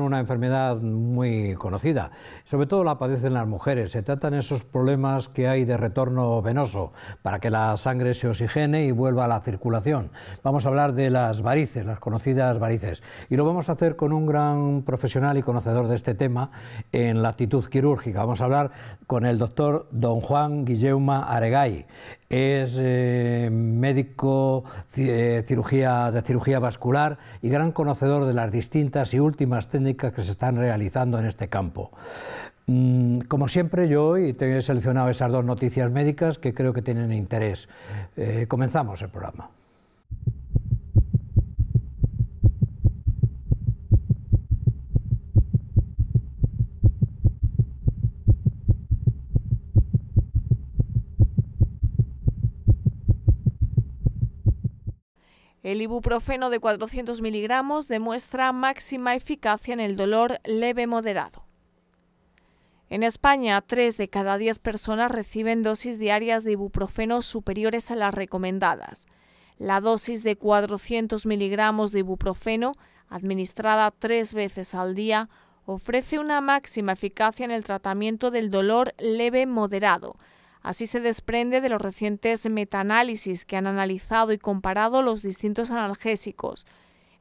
una enfermedad muy conocida, sobre todo la padecen las mujeres, se tratan esos problemas que hay de retorno venoso para que la sangre se oxigene y vuelva a la circulación. Vamos a hablar de las varices, las conocidas varices, y lo vamos a hacer con un gran profesional y conocedor de este tema en la actitud quirúrgica. Vamos a hablar con el doctor don Juan Guilleuma Aregay es eh, médico eh, cirugía, de cirugía vascular y gran conocedor de las distintas y últimas técnicas que se están realizando en este campo. Mm, como siempre, yo hoy he seleccionado esas dos noticias médicas que creo que tienen interés. Eh, comenzamos el programa. El ibuprofeno de 400 miligramos demuestra máxima eficacia en el dolor leve moderado. En España, 3 de cada 10 personas reciben dosis diarias de ibuprofeno superiores a las recomendadas. La dosis de 400 miligramos de ibuprofeno, administrada tres veces al día, ofrece una máxima eficacia en el tratamiento del dolor leve moderado, Así se desprende de los recientes metaanálisis que han analizado y comparado los distintos analgésicos.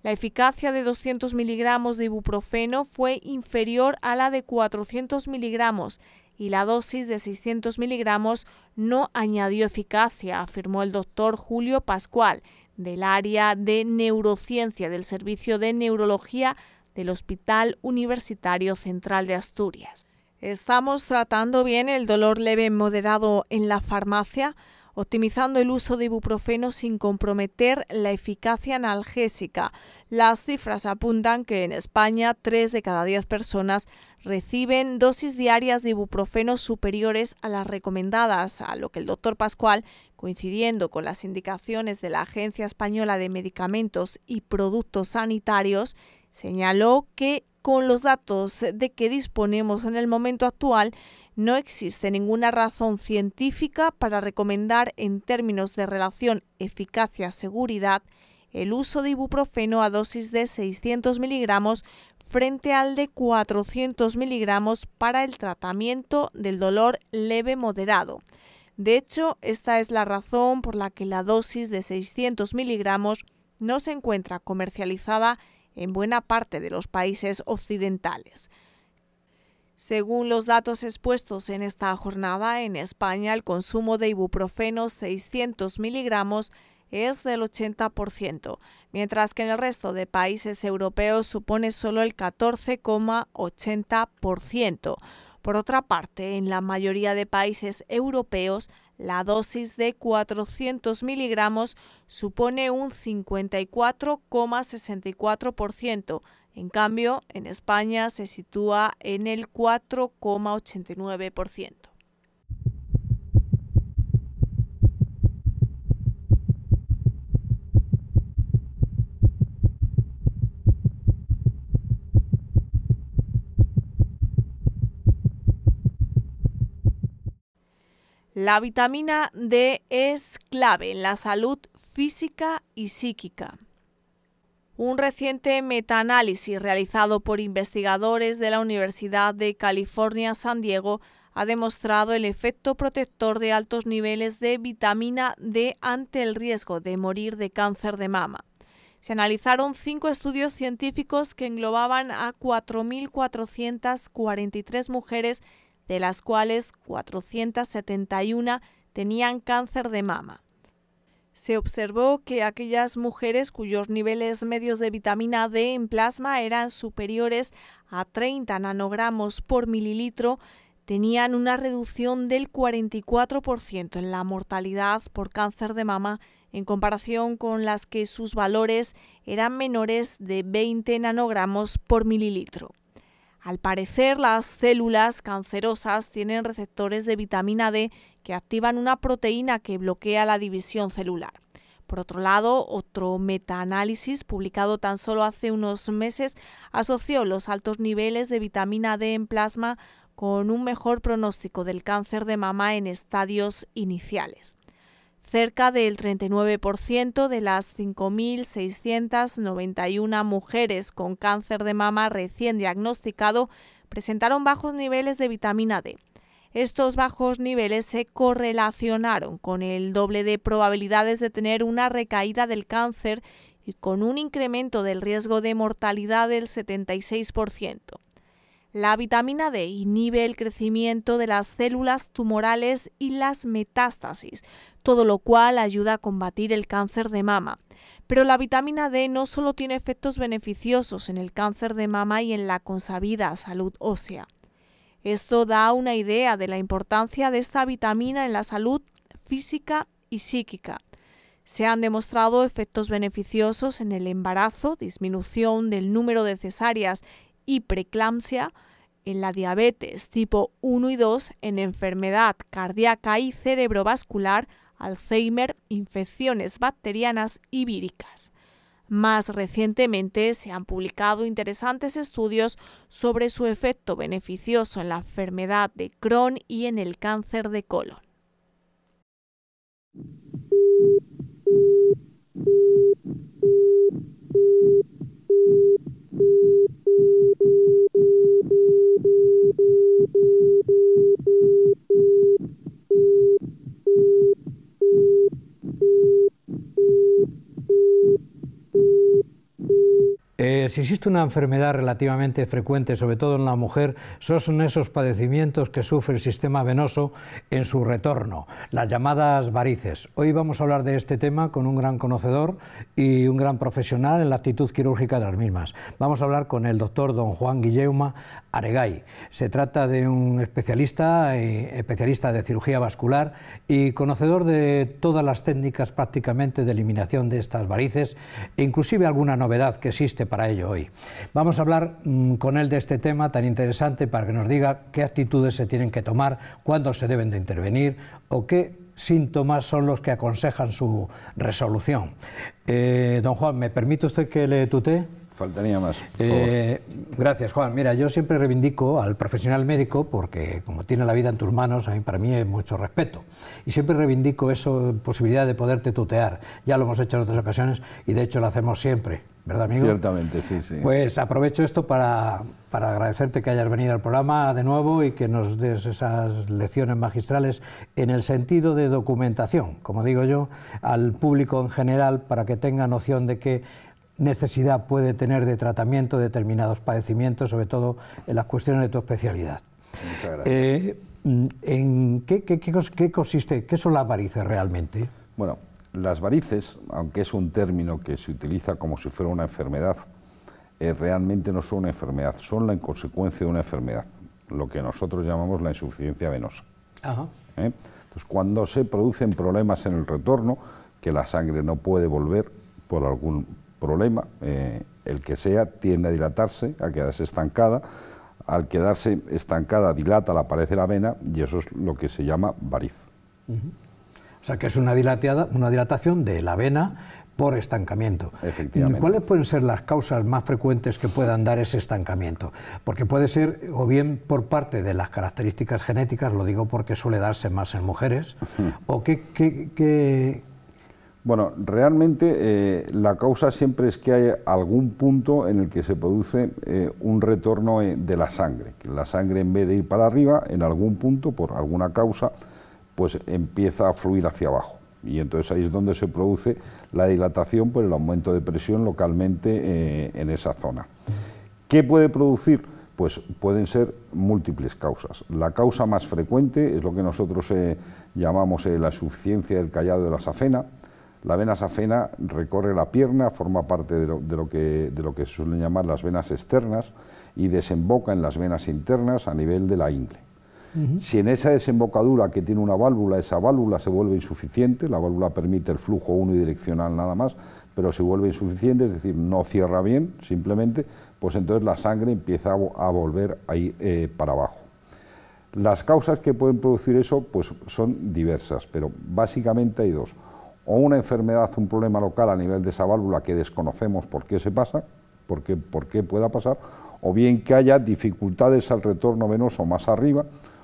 La eficacia de 200 miligramos de ibuprofeno fue inferior a la de 400 miligramos y la dosis de 600 miligramos no añadió eficacia, afirmó el doctor Julio Pascual, del área de neurociencia del Servicio de Neurología del Hospital Universitario Central de Asturias. Estamos tratando bien el dolor leve moderado en la farmacia, optimizando el uso de ibuprofeno sin comprometer la eficacia analgésica. Las cifras apuntan que en España 3 de cada 10 personas reciben dosis diarias de ibuprofeno superiores a las recomendadas, a lo que el doctor Pascual, coincidiendo con las indicaciones de la Agencia Española de Medicamentos y Productos Sanitarios, señaló que con los datos de que disponemos en el momento actual, no existe ninguna razón científica para recomendar en términos de relación eficacia-seguridad el uso de ibuprofeno a dosis de 600 miligramos frente al de 400 miligramos para el tratamiento del dolor leve moderado. De hecho, esta es la razón por la que la dosis de 600 miligramos no se encuentra comercializada en buena parte de los países occidentales. Según los datos expuestos en esta jornada, en España el consumo de ibuprofeno 600 miligramos es del 80%, mientras que en el resto de países europeos supone solo el 14,80%. Por otra parte, en la mayoría de países europeos la dosis de 400 miligramos supone un 54,64%. En cambio, en España se sitúa en el 4,89%. La vitamina D es clave en la salud física y psíquica. Un reciente metaanálisis realizado por investigadores de la Universidad de California San Diego ha demostrado el efecto protector de altos niveles de vitamina D ante el riesgo de morir de cáncer de mama. Se analizaron cinco estudios científicos que englobaban a 4.443 mujeres de las cuales 471 tenían cáncer de mama. Se observó que aquellas mujeres cuyos niveles medios de vitamina D en plasma eran superiores a 30 nanogramos por mililitro tenían una reducción del 44% en la mortalidad por cáncer de mama en comparación con las que sus valores eran menores de 20 nanogramos por mililitro. Al parecer, las células cancerosas tienen receptores de vitamina D que activan una proteína que bloquea la división celular. Por otro lado, otro metaanálisis publicado tan solo hace unos meses asoció los altos niveles de vitamina D en plasma con un mejor pronóstico del cáncer de mama en estadios iniciales cerca del 39% de las 5.691 mujeres con cáncer de mama recién diagnosticado presentaron bajos niveles de vitamina D. Estos bajos niveles se correlacionaron con el doble de probabilidades de tener una recaída del cáncer y con un incremento del riesgo de mortalidad del 76%. La vitamina D inhibe el crecimiento de las células tumorales y las metástasis, todo lo cual ayuda a combatir el cáncer de mama. Pero la vitamina D no solo tiene efectos beneficiosos en el cáncer de mama y en la consabida salud ósea. Esto da una idea de la importancia de esta vitamina en la salud física y psíquica. Se han demostrado efectos beneficiosos en el embarazo, disminución del número de cesáreas y preeclampsia, en la diabetes tipo 1 y 2, en enfermedad cardíaca y cerebrovascular, Alzheimer, infecciones bacterianas y víricas. Más recientemente se han publicado interesantes estudios sobre su efecto beneficioso en la enfermedad de Crohn y en el cáncer de colon. una enfermedad relativamente frecuente, sobre todo en la mujer, son esos padecimientos que sufre el sistema venoso en su retorno, las llamadas varices. Hoy vamos a hablar de este tema con un gran conocedor y un gran profesional en la actitud quirúrgica de las mismas. Vamos a hablar con el doctor don Juan Guilleuma Aregay. Se trata de un especialista, eh, especialista de cirugía vascular y conocedor de todas las técnicas prácticamente de eliminación de estas varices e inclusive alguna novedad que existe para ello hoy. Vamos a hablar mm, con él de este tema tan interesante para que nos diga qué actitudes se tienen que tomar, cuándo se deben de intervenir o qué síntomas son los que aconsejan su resolución. Eh, don Juan, ¿me permite usted que le tutee? Faltaría más. Eh, gracias, Juan. Mira, yo siempre reivindico al profesional médico porque como tiene la vida en tus manos, a mí, para mí es mucho respeto. Y siempre reivindico esa posibilidad de poderte tutear. Ya lo hemos hecho en otras ocasiones y de hecho lo hacemos siempre. ¿Verdad, amigo? Ciertamente, sí, sí. Pues aprovecho esto para, para agradecerte que hayas venido al programa de nuevo y que nos des esas lecciones magistrales en el sentido de documentación, como digo yo, al público en general para que tenga noción de que necesidad puede tener de tratamiento determinados padecimientos, sobre todo en las cuestiones de tu especialidad. Eh, mm, ¿En qué, consiste, qué son las varices realmente? Bueno, las varices, aunque es un término que se utiliza como si fuera una enfermedad, eh, realmente no son una enfermedad, son la consecuencia de una enfermedad, lo que nosotros llamamos la insuficiencia venosa. ¿Eh? Entonces, cuando se producen problemas en el retorno, que la sangre no puede volver por algún problema, eh, el que sea, tiende a dilatarse, a quedarse estancada. Al quedarse estancada dilata la pared de la vena y eso es lo que se llama variz. O sea que es una, dilateada, una dilatación de la vena por estancamiento. Efectivamente. ¿Cuáles pueden ser las causas más frecuentes que puedan dar ese estancamiento? Porque puede ser o bien por parte de las características genéticas, lo digo porque suele darse más en mujeres, o que bueno, realmente eh, la causa siempre es que hay algún punto en el que se produce eh, un retorno eh, de la sangre, la sangre en vez de ir para arriba, en algún punto, por alguna causa, pues empieza a fluir hacia abajo. Y entonces ahí es donde se produce la dilatación por el aumento de presión localmente en esa zona. ¿Qué puede producir? pues pueden ser múltiples causas. La causa más frecuente es lo que nosotros llamamos la suficiencia del callado de la safena, la vena safena recorre la pierna, forma parte de lo, que, suelen llamar las venas externas y desemboca en las venas internas a nivel de la ingle. Si en esa desembocadura que tiene una válvula, esa válvula se vuelve insuficiente, la válvula permite el flujo unidireccional nada más, pero si vuelve insuficiente, es decir, no cierra bien simplemente, pues entonces la sangre empieza a, volver ahí eh, para abajo. Las causas que pueden producir eso pues, son diversas, pero básicamente hay dos o una enfermedad, un problema local a nivel de esa válvula que desconocemos por qué se pasa, por qué, pueda pasar, o bien que haya dificultades al retorno venoso más arriba,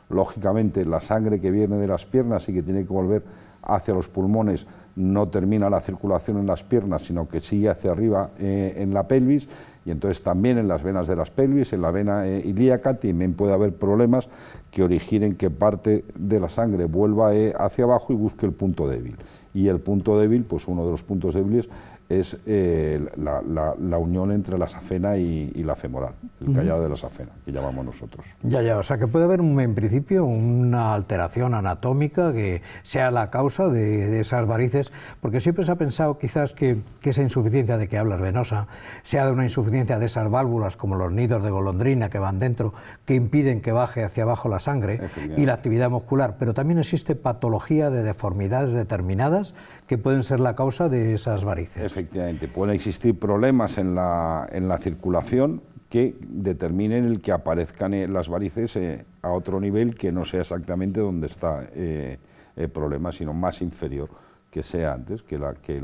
lógicamente la sangre que viene de las piernas y que tiene que volver hacia los pulmones no termina la circulación en las piernas, sino que sigue hacia arriba eh, en la pelvis y entonces también en las venas de las pelvis, en la vena eh, ilíaca también puede haber problemas que originen que parte de la sangre vuelva eh, hacia abajo y busque el punto débil y el punto débil, pues uno de los puntos débiles es eh, la, unión entre la safena y, la femoral, el callado de la safena, que llamamos nosotros. Ya, ya, o sea que puede haber en principio una alteración anatómica que sea la causa de, esas varices, porque siempre se ha pensado quizás que, que, esa insuficiencia de que hablas venosa sea de una insuficiencia de esas válvulas como los nidos de golondrina que van dentro, que impiden que baje hacia abajo la sangre y la actividad muscular, pero también existe patología de deformidades determinadas que pueden ser la causa de esas varices. Efectivamente, pueden existir problemas en la, circulación que determinen el que aparezcan eh, las varices eh, a otro nivel que no sea exactamente donde está eh, el problema, sino más inferior que sea antes, que la, que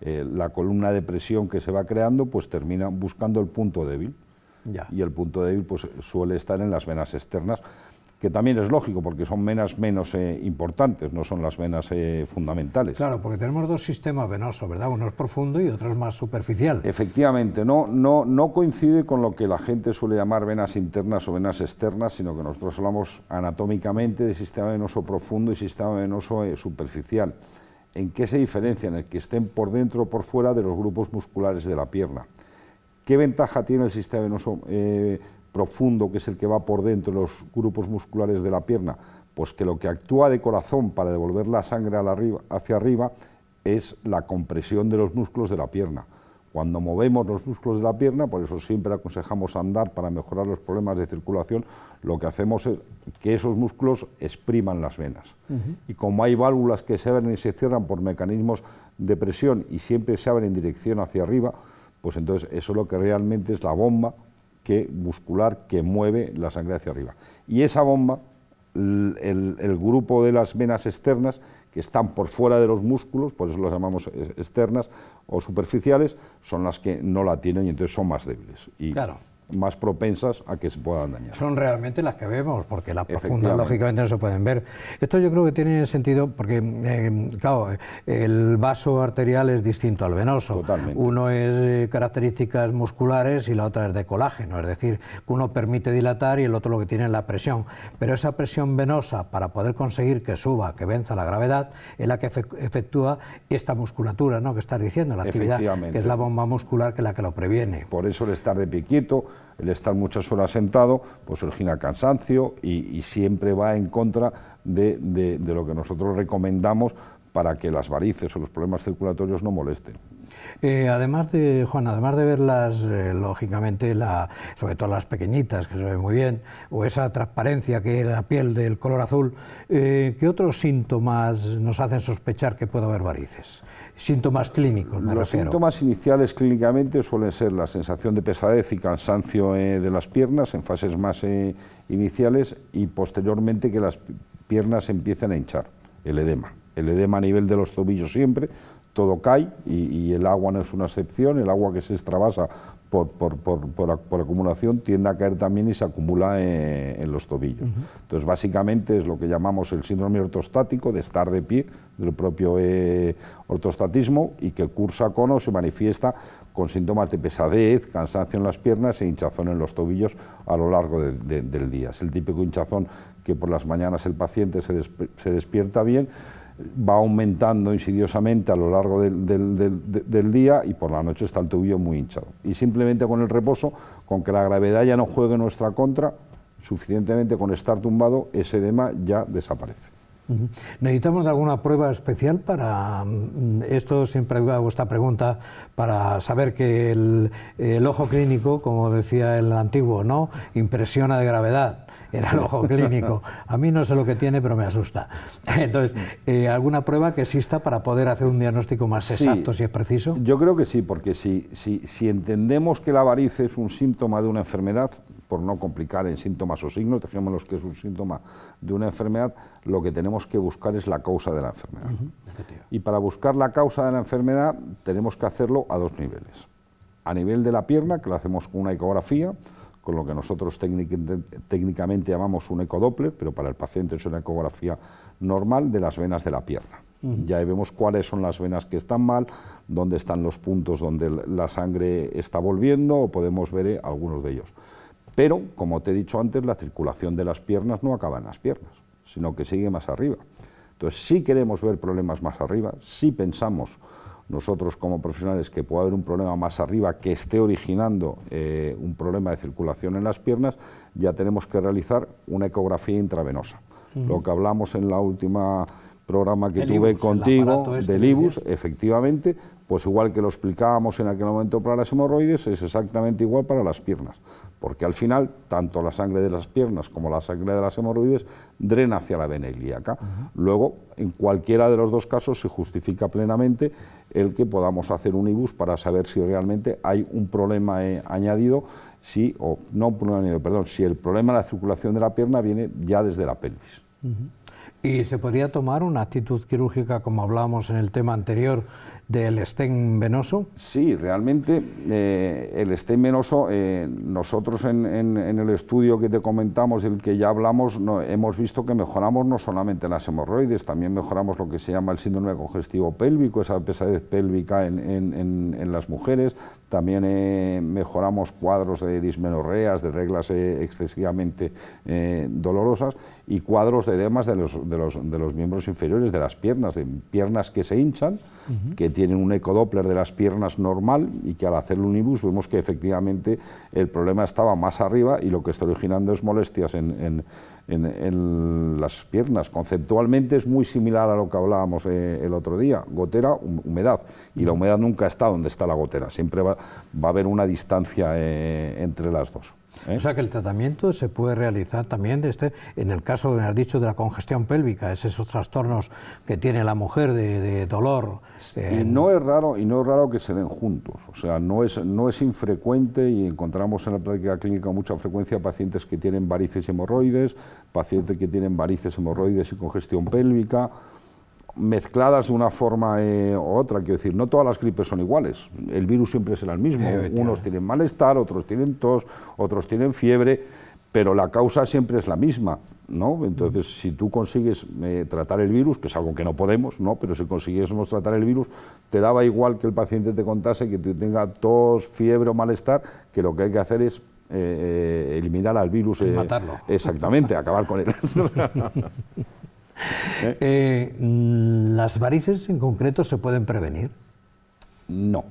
la columna de presión que se va creando pues termina buscando el punto débil. Y el punto débil pues, suele estar en las venas externas que también es lógico porque son venas menos eh, importantes, no son las venas eh, fundamentales. Claro, porque tenemos dos sistemas venosos, ¿verdad? Uno es profundo y otro es más superficial. Efectivamente, no, no, no coincide con lo que la gente suele llamar venas internas o venas externas, sino que nosotros hablamos anatómicamente de sistema venoso profundo y sistema venoso eh, superficial. ¿En qué se diferencian? El que estén por dentro o por fuera de los grupos musculares de la pierna. ¿Qué ventaja tiene el sistema venoso profundo? profundo, que es el que va por dentro de los grupos musculares de la pierna, pues que lo que actúa de corazón para devolver la sangre hacia arriba es la compresión de los músculos de la pierna. Cuando movemos los músculos de la pierna, por eso siempre aconsejamos andar para mejorar los problemas de circulación, lo que hacemos es que esos músculos expriman las venas. Y como hay válvulas que se abren y se cierran por mecanismos de presión y siempre se abren en dirección hacia arriba, pues entonces eso es lo que realmente es la bomba que muscular que mueve la sangre hacia arriba. Y esa bomba, el, grupo de las venas externas, que están por fuera de los músculos, por eso las llamamos externas o superficiales, son las que no la tienen y entonces son más débiles. Y claro más propensas a que se puedan dañar. Son realmente las que vemos, porque las profundas lógicamente no se pueden ver. Esto yo creo que tiene sentido porque, eh, claro, el vaso arterial es distinto al venoso. Uno es eh, características musculares y la otra es de colágeno, es decir, que uno permite dilatar y el otro lo que tiene es la presión. Pero esa presión venosa, para poder conseguir que suba, que venza la gravedad, es la que efectúa esta musculatura, ¿no?, que estás diciendo, la actividad, que es la bomba muscular que la que lo previene. Por eso el estar de piquito el estar muchas horas sentado, pues origina cansancio y, siempre va en contra de lo que nosotros recomendamos para que las varices o los problemas circulatorios no molesten. Eh, además de, Juan, además de verlas, eh, lógicamente, sobre todo las pequeñitas, que se ven muy bien, o esa transparencia que es la piel del color azul, eh, ¿qué otros síntomas nos hacen sospechar que puede haber varices? Síntomas clínicos, me Los síntomas iniciales clínicamente suelen ser la sensación de pesadez y cansancio de las piernas en fases más iniciales y posteriormente que las piernas empiezan a hinchar, el edema el edema a nivel de los tobillos siempre, todo cae y, el agua no es una excepción, el agua que se extravasa por, acumulación tiende a caer también y se acumula en, los tobillos. Entonces, básicamente es lo que llamamos el síndrome ortostático, de estar de pie, del propio eh, ortostatismo, y que cursa con o se manifiesta con síntomas de pesadez, cansancio en las piernas e hinchazón en los tobillos a lo largo del día. Es el típico hinchazón que por las mañanas el paciente se, se despierta bien, va aumentando insidiosamente a lo largo del, día y por la noche está el tubillo muy hinchado. Y simplemente con el reposo, con que la gravedad ya no juegue en nuestra contra, suficientemente con estar tumbado, ese edema ya desaparece. ¿Necesitamos alguna prueba especial para mm, esto? Siempre hago esta pregunta para saber que el, ojo clínico, como decía el antiguo, ¿no? impresiona de gravedad el ojo clínico. A mí no sé lo que tiene, pero me asusta. Entonces, eh, ¿alguna prueba que exista para poder hacer un diagnóstico más exacto, si es preciso? Yo creo que sí, porque si, si, entendemos que la varice es un síntoma de una enfermedad, por no complicar en síntomas o signos, los que es un síntoma de una enfermedad, lo que tenemos que buscar es la causa de la enfermedad. Y para buscar la causa de la enfermedad tenemos que hacerlo a dos niveles. A nivel de la pierna, que lo hacemos con una ecografía, con lo que nosotros técnicamente llamamos un ecodoppler, pero para el paciente es una ecografía normal de las venas de la pierna. Ya vemos cuáles son las venas que están mal, dónde están los puntos donde la sangre está volviendo, o podemos ver eh, algunos de ellos. Pero, como te he dicho antes, la circulación de las piernas no acaba en las piernas sino que sigue más arriba. Entonces, si queremos ver problemas más arriba, si pensamos nosotros como profesionales que puede haber un problema más arriba que esté originando eh, un problema de circulación en las piernas, ya tenemos que realizar una ecografía intravenosa. Lo que hablamos en la última programa que tuve contigo este del IBUS, efectivamente, pues igual que lo explicábamos en aquel momento para las hemorroides, es exactamente igual para las piernas porque al final tanto la sangre de las piernas como la sangre de las hemorroides drena hacia la vena ilíaca. Luego, en cualquiera de los dos casos se justifica plenamente el que podamos hacer un IBUS para saber si realmente hay un problema eh, añadido, si, o no un añadido, perdón, si el problema de la circulación de la pierna viene ya desde la pelvis. ¿Y se podría tomar una actitud quirúrgica como hablábamos en el tema anterior del estén venoso? Sí, realmente eh, el estén venoso, eh, nosotros en, el estudio que te comentamos, el que ya hablamos, hemos visto que mejoramos no solamente las hemorroides, también mejoramos lo que se llama el síndrome congestivo pélvico, esa pesadez pélvica en, las mujeres, también eh, mejoramos cuadros de dismenorreas, de reglas excesivamente dolorosas y cuadros de edemas de los, de los, de, los, miembros inferiores, de las piernas, de piernas que se hinchan, tienen un ecodoppler de las piernas normal y que al hacer el unibus vemos que efectivamente el problema estaba más arriba y lo que está originando es molestias en, las piernas. Conceptualmente es muy similar a lo que hablábamos eh, el otro día, gotera, humedad, y la humedad nunca está donde está la gotera, siempre va, a haber una distancia eh, entre las dos. ¿Eh? O sea que el tratamiento se puede realizar también este en el caso dicho de la congestión pélvica, es esos trastornos que tiene la mujer de, dolor. Eh. Y no es raro y no es raro que se den juntos, o sea, no es no es infrecuente y encontramos en la práctica clínica mucha frecuencia pacientes que tienen varices hemorroides, pacientes que tienen varices, hemorroides y congestión pélvica mezcladas de una forma eh, u otra. Quiero decir, no todas las gripes son iguales. El virus siempre es el mismo. Unos tienen malestar, otros tienen tos, otros tienen fiebre, pero la causa siempre es la misma. ¿no? Entonces, si tú consigues eh, tratar el virus, que es algo que no podemos, ¿no? pero si consiguiésemos tratar el virus, te daba igual que el paciente te contase que tenga tos, fiebre o malestar, que lo que hay que hacer es eh, eliminar al virus. Matarlo. Exactamente, acabar con él. Eh, mm, ¿Las varices en concreto se pueden prevenir? No,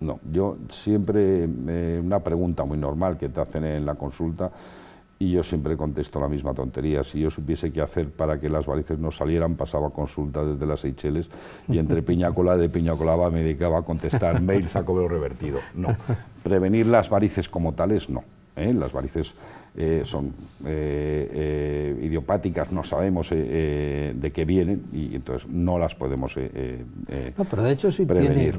no. Yo siempre, eh, una pregunta muy normal que te hacen en la consulta, y yo siempre contesto la misma tontería. Si yo supiese qué hacer para que las varices no salieran, pasaba consulta desde las Seychelles y entre y de colada me dedicaba a contestar mails a cobro revertido. No, prevenir las varices como tales, no. ¿eh? Las varices eh, son eh, idiopáticas, no sabemos de qué vienen y entonces no las podemos no, pero de hecho sí prevenir.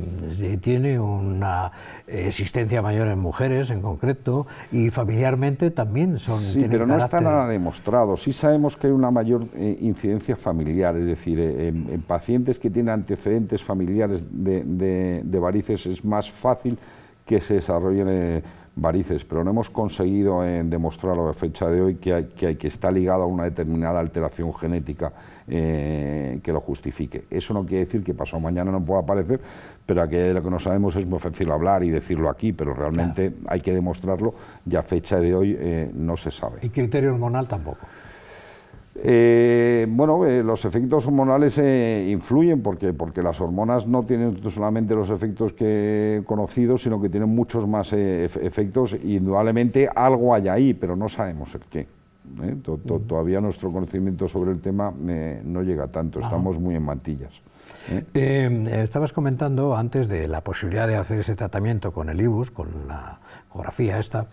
Tiene, una existencia mayor en mujeres en concreto y familiarmente también son... Sí, pero no está nada demostrado. Sí sabemos que hay una mayor incidencia familiar, es decir, en, pacientes que tienen antecedentes familiares de, de varices es más fácil que se desarrollen varices, pero no hemos conseguido demostrarlo eh, demostrar a fecha de hoy que, que, está ligado a una determinada alteración genética eh, que lo justifique. Eso no quiere decir que pasado mañana no pueda aparecer, pero aquello de lo que no sabemos es muy fácil hablar y decirlo aquí, pero realmente hay que demostrarlo y a fecha de hoy eh, no se sabe. Y criterio hormonal tampoco. Eh, bueno, eh, los efectos hormonales eh, influyen porque, porque las hormonas no tienen solamente los efectos que conocidos, sino que tienen muchos más efectos. Indudablemente algo hay ahí, pero no sabemos el qué. todavía nuestro conocimiento sobre el tema no llega tanto, estamos muy en mantillas. ¿Eh? Eh, estabas comentando antes de la posibilidad de hacer ese tratamiento con el IBUS, con la ecografía esta.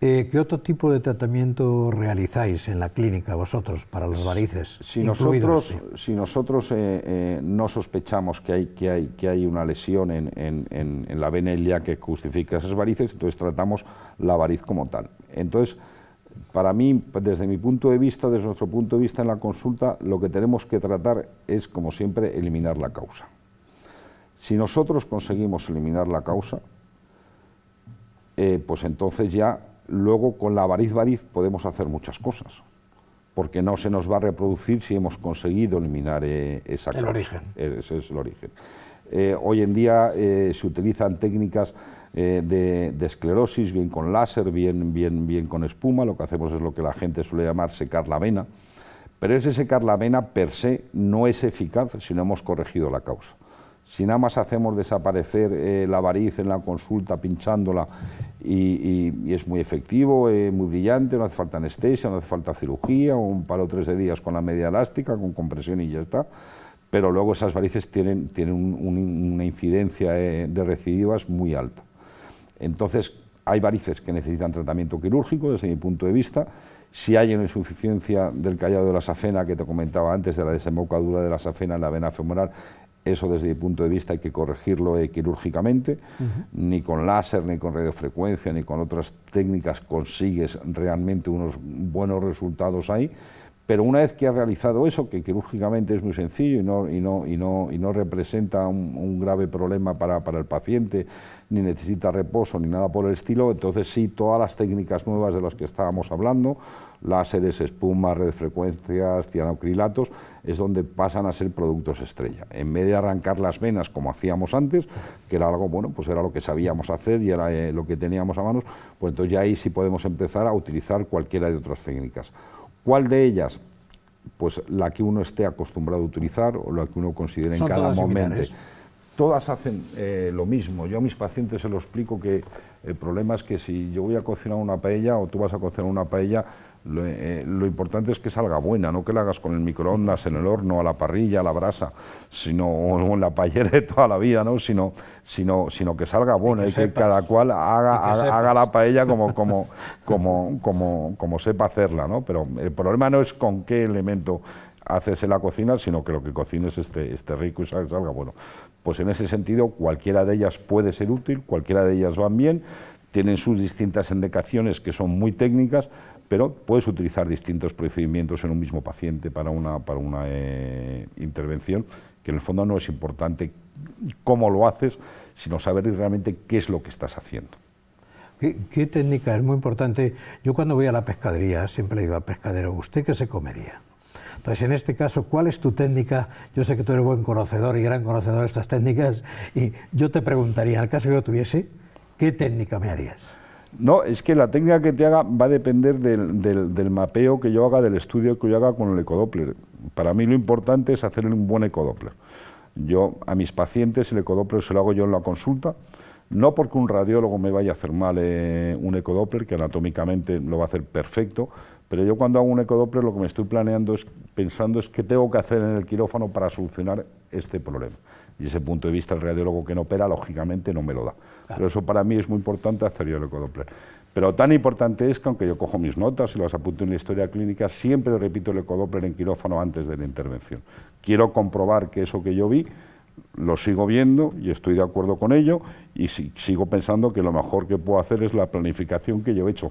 Eh, ¿Qué otro tipo de tratamiento realizáis en la clínica vosotros para las varices? Si nosotros, si nosotros no sospechamos que hay, que hay, que hay una lesión en, en, la vena que justifica esas varices, entonces tratamos la variz como tal. Entonces, para mí, desde mi punto de vista, desde nuestro punto de vista en la consulta, lo que tenemos que tratar es, como siempre, eliminar la causa. Si nosotros conseguimos eliminar la causa, eh, pues entonces ya luego con la variz variz podemos hacer muchas cosas, porque no se nos va a reproducir si hemos conseguido eliminar eh, esa el causa. El origen. Ese es el origen. Eh, hoy en día se utilizan técnicas eh, de, esclerosis, bien con láser, bien, bien, bien con espuma, lo que hacemos es lo que la gente suele llamar secar la vena, pero ese secar la vena per se no es eficaz si no hemos corregido la causa. Si nada más hacemos desaparecer eh, la variz en la consulta pinchándola y, es muy efectivo, eh, muy brillante, no hace falta anestesia, no hace falta cirugía, un o tres de días con la media elástica, con compresión y ya está, pero luego esas varices tienen, una incidencia de recidivas muy alta. Entonces, hay varices que necesitan tratamiento quirúrgico desde mi punto de vista. Si hay una insuficiencia del callado de la safena que te comentaba antes, de la desembocadura de la safena en la vena femoral, eso desde mi punto de vista hay que corregirlo eh, quirúrgicamente, ni con láser, ni con radiofrecuencia, ni con otras técnicas consigues realmente unos buenos resultados ahí. Pero una vez que ha realizado eso, que quirúrgicamente es muy sencillo y no, representa un, grave problema para, el paciente, ni necesita reposo, ni nada por el estilo, entonces sí, todas las técnicas nuevas de las que estábamos hablando, láseres, espumas, red frecuencias, cianocrilatos, es donde pasan a ser productos estrella. En vez de arrancar las venas como hacíamos antes, que era algo, bueno, pues era lo que sabíamos hacer y era eh, lo que teníamos a manos, pues entonces ya ahí sí podemos empezar a utilizar cualquiera de otras técnicas. ¿Cuál de ellas? Pues la que uno esté acostumbrado a utilizar o la que uno considere en cada momento. Todas hacen eh, lo mismo. Yo a mis pacientes se lo explico que el problema es que si yo voy a cocinar una paella o tú vas a cocinar una paella, eh, lo, importante es que salga buena, no que la hagas con el microondas, en el horno, a la parrilla, a la brasa, sino, en la paella de toda la vida, ¿no? sino, que salga buena y que, cada cual haga, haga, la paella como, sepa hacerla. ¿no? Pero el problema no es con qué elemento haces en la cocina, sino que lo que cocines esté, este rico y salga bueno. Pues en ese sentido, cualquiera de ellas puede ser útil, cualquiera de ellas van bien, tienen sus distintas indicaciones que son muy técnicas, pero puedes utilizar distintos procedimientos en un mismo paciente para una, eh, intervención, que en el fondo no es importante cómo lo haces, sino saber realmente qué es lo que estás haciendo. ¿Qué, técnica? Es muy importante. Yo cuando voy a la pescadería siempre le digo al pescadero, ¿usted qué se comería? Entonces, en este caso, ¿cuál es tu técnica? Yo sé que tú eres buen conocedor y gran conocedor de estas técnicas, y yo te preguntaría, en el caso que yo tuviese, ¿qué técnica me harías? No, es que la técnica que te haga va a depender del, mapeo que yo haga, del estudio que yo haga con el ecodoppler. Para mí lo importante es hacerle un buen ecodoppler. Yo a mis pacientes el ecodoppler se lo hago yo en la consulta, no porque un radiólogo me vaya a hacer mal eh, un ecodoppler, que anatómicamente lo va a hacer perfecto, pero yo cuando hago un ecodoppler lo que me estoy planeando es pensando es qué tengo que hacer en el quirófano para solucionar este problema. Y ese punto de vista el radiólogo que no opera, lógicamente, no me lo da. Pero eso para mí es muy importante hacer yo el ecodopler. Pero tan importante es que aunque yo cojo mis notas y las apunto en la historia clínica, siempre repito el ecodopler en quirófano antes de la intervención. Quiero comprobar que eso que yo vi lo sigo viendo y estoy de acuerdo con ello y sigo pensando que lo mejor que puedo hacer es la planificación que yo he hecho.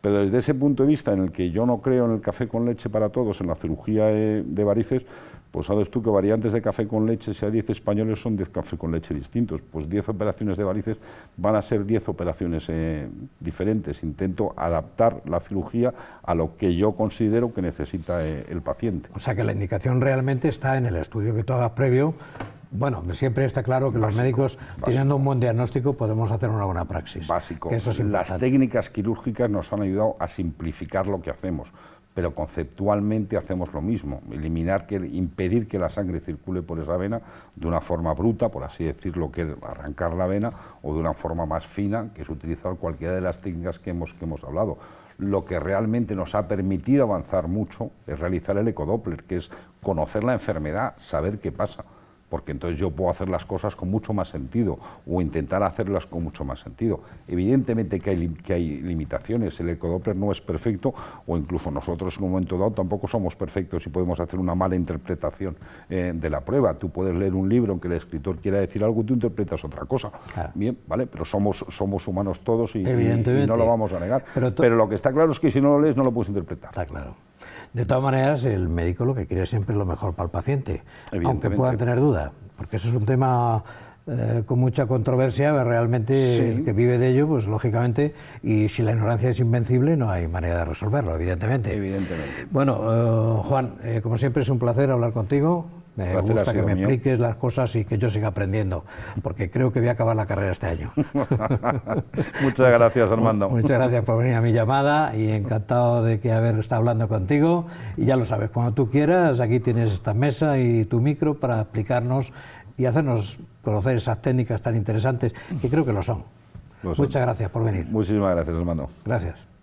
Pero desde ese punto de vista en el que yo no creo en el café con leche para todos, en la cirugía eh, de varices, pues sabes tú que variantes de café con leche, si hay 10 españoles, son 10 café con leche distintos. Pues 10 operaciones de varices van a ser 10 operaciones eh, diferentes. Intento adaptar la cirugía a lo que yo considero que necesita eh, el paciente. O sea que la indicación realmente está en el estudio que tú hagas previo bueno, siempre está claro que los médicos, teniendo un buen diagnóstico, podemos hacer una buena praxis. Básico. Las técnicas quirúrgicas nos han ayudado a simplificar lo que hacemos, pero conceptualmente hacemos lo mismo. Eliminar, que, impedir que la sangre circule por esa vena de una forma bruta, por así decirlo, que es arrancar la vena, o de una forma más fina, que es utilizar cualquiera de las técnicas que hemos, que hemos hablado lo que realmente nos ha permitido avanzar mucho es realizar el ecodoppler, que es conocer la enfermedad, saber qué pasa porque entonces yo puedo hacer las cosas con mucho más sentido o intentar hacerlas con mucho más sentido. Evidentemente que hay, que hay limitaciones, el ecodoppler no es perfecto o incluso nosotros en un momento dado tampoco somos perfectos y podemos hacer una mala interpretación eh, de la prueba. Tú puedes leer un libro en que el escritor quiera decir algo, y tú interpretas otra cosa. Bien, ¿vale? Pero somos, somos humanos todos y, no lo vamos a negar. Pero, Pero lo que está claro es que si no lo lees no lo puedes interpretar. Está claro. De todas maneras, el médico lo que quiere siempre es lo mejor para el paciente, aunque puedan tener duda, porque eso es un tema eh, con mucha controversia, realmente el que vive de ello, pues lógicamente, y si la ignorancia es invencible, no hay manera de resolverlo, evidentemente. Bueno, eh, Juan, eh, como siempre es un placer hablar contigo, me que me expliques las cosas y que yo siga aprendiendo, porque creo que voy a acabar la carrera este año. muchas gracias, Armando. Muchas gracias por venir a mi llamada y encantado de que haber estado hablando contigo. Y ya lo sabes, cuando tú quieras, aquí tienes esta mesa y tu micro para explicarnos y hacernos conocer esas técnicas tan interesantes que creo que Lo son. Muchas gracias por venir. Muchísimas gracias, Armando. Gracias.